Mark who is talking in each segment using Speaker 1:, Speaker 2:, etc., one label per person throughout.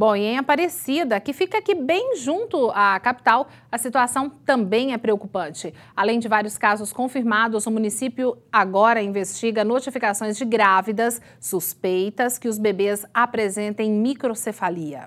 Speaker 1: Bom, e em Aparecida, que fica aqui bem junto à capital, a situação também é preocupante. Além de vários casos confirmados, o município agora investiga notificações de grávidas suspeitas que os bebês apresentem microcefalia.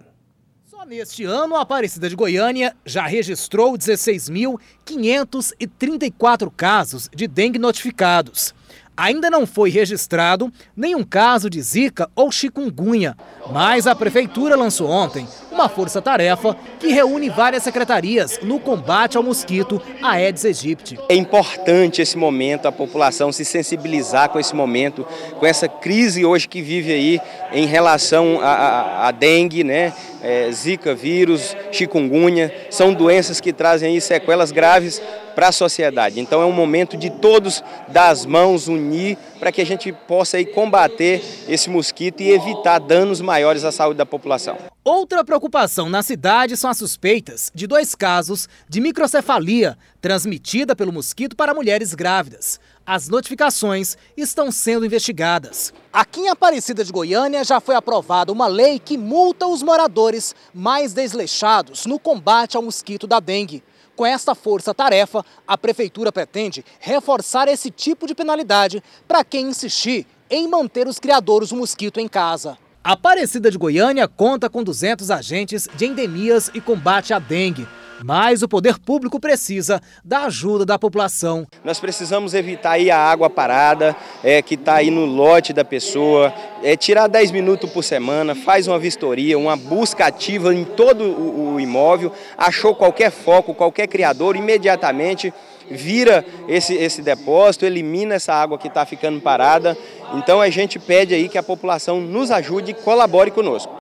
Speaker 2: Só neste ano, a Aparecida de Goiânia já registrou 16.534 casos de dengue notificados. Ainda não foi registrado nenhum caso de zika ou chikungunya, mas a prefeitura lançou ontem uma força-tarefa que reúne várias secretarias no combate ao mosquito
Speaker 3: Aedes aegypti. É importante esse momento, a população se sensibilizar com esse momento, com essa crise hoje que vive aí em relação à dengue, né? É, zika vírus, chikungunya, são doenças que trazem aí sequelas graves para a sociedade. Então é um momento de todos dar as mãos, unir, para que a gente possa aí combater esse mosquito e evitar danos maiores à saúde da população.
Speaker 2: Outra preocupação preocupação na cidade são as suspeitas de dois casos de microcefalia transmitida pelo mosquito para mulheres grávidas. As notificações estão sendo investigadas. Aqui em Aparecida de Goiânia já foi aprovada uma lei que multa os moradores mais desleixados no combate ao mosquito da dengue. Com esta força-tarefa, a prefeitura pretende reforçar esse tipo de penalidade para quem insistir em manter os criadores do mosquito em casa. Aparecida de Goiânia conta com 200 agentes de endemias e combate à dengue. Mas o poder público precisa da ajuda da população.
Speaker 3: Nós precisamos evitar aí a água parada, é, que está aí no lote da pessoa, é, tirar 10 minutos por semana, faz uma vistoria, uma busca ativa em todo o, o imóvel, achou qualquer foco, qualquer criador, imediatamente vira esse, esse depósito, elimina essa água que está ficando parada. Então a gente pede aí que a população nos ajude e colabore conosco.